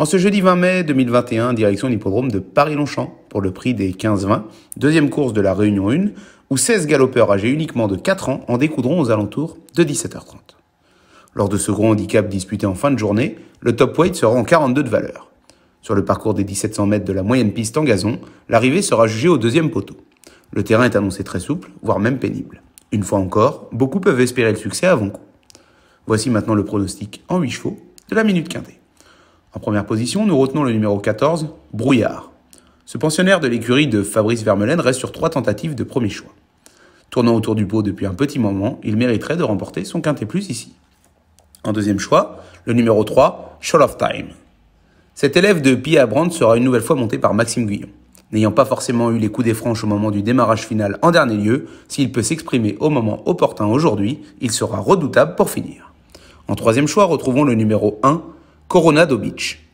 En ce jeudi 20 mai 2021, direction l'hippodrome de Paris-Longchamp pour le prix des 15-20, deuxième course de la Réunion 1, où 16 galopeurs âgés uniquement de 4 ans en découdront aux alentours de 17h30. Lors de ce gros handicap disputé en fin de journée, le top weight sera en 42 de valeur. Sur le parcours des 1700 mètres de la moyenne piste en gazon, l'arrivée sera jugée au deuxième poteau. Le terrain est annoncé très souple, voire même pénible. Une fois encore, beaucoup peuvent espérer le succès avant coup. Voici maintenant le pronostic en 8 chevaux de la minute quintée. En première position, nous retenons le numéro 14, Brouillard. Ce pensionnaire de l'écurie de Fabrice Vermelaine reste sur trois tentatives de premier choix. Tournant autour du pot depuis un petit moment, il mériterait de remporter son quintet plus ici. En deuxième choix, le numéro 3, Show of Time. Cet élève de Pia Brand sera une nouvelle fois monté par Maxime Guyon. N'ayant pas forcément eu les coups des franches au moment du démarrage final en dernier lieu, s'il peut s'exprimer au moment opportun aujourd'hui, il sera redoutable pour finir. En troisième choix, retrouvons le numéro 1, Corona Beach.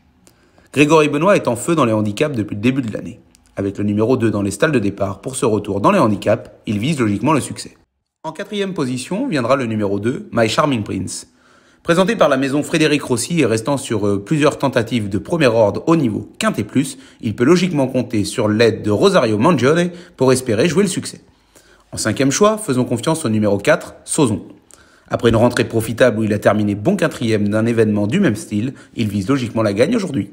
Grégory Benoît est en feu dans les handicaps depuis le début de l'année. Avec le numéro 2 dans les stalles de départ pour ce retour dans les handicaps, il vise logiquement le succès. En quatrième position viendra le numéro 2, My Charming Prince. Présenté par la maison Frédéric Rossi et restant sur euh, plusieurs tentatives de premier ordre au niveau quinté plus, il peut logiquement compter sur l'aide de Rosario Mangione pour espérer jouer le succès. En cinquième choix, faisons confiance au numéro 4, Sozon. Après une rentrée profitable où il a terminé bon quatrième d'un événement du même style, il vise logiquement la gagne aujourd'hui.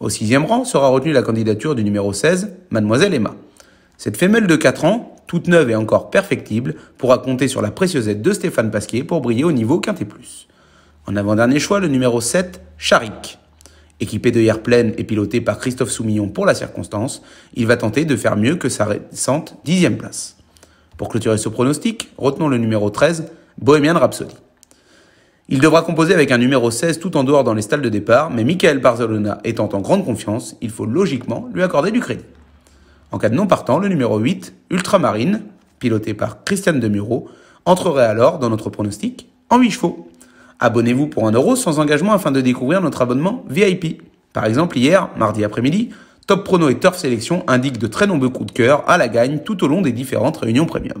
Au sixième rang sera retenue la candidature du numéro 16, Mademoiselle Emma. Cette femelle de 4 ans, toute neuve et encore perfectible, pourra compter sur la précieuse aide de Stéphane Pasquier pour briller au niveau Quintet Plus. En avant-dernier choix, le numéro 7, Charik. Équipé de hier pleine et piloté par Christophe Soumillon pour la circonstance, il va tenter de faire mieux que sa récente dixième place. Pour clôturer ce pronostic, retenons le numéro 13, Bohemian Rhapsody. Il devra composer avec un numéro 16 tout en dehors dans les stalles de départ, mais Michael Barcelona étant en grande confiance, il faut logiquement lui accorder du crédit. En cas de non partant, le numéro 8, Ultramarine, piloté par Christiane Demuro, entrerait alors dans notre pronostic en 8 chevaux. Abonnez-vous pour un euro sans engagement afin de découvrir notre abonnement VIP. Par exemple, hier, mardi après-midi, Top Prono et Turf Sélection indiquent de très nombreux coups de cœur à la gagne tout au long des différentes réunions premium.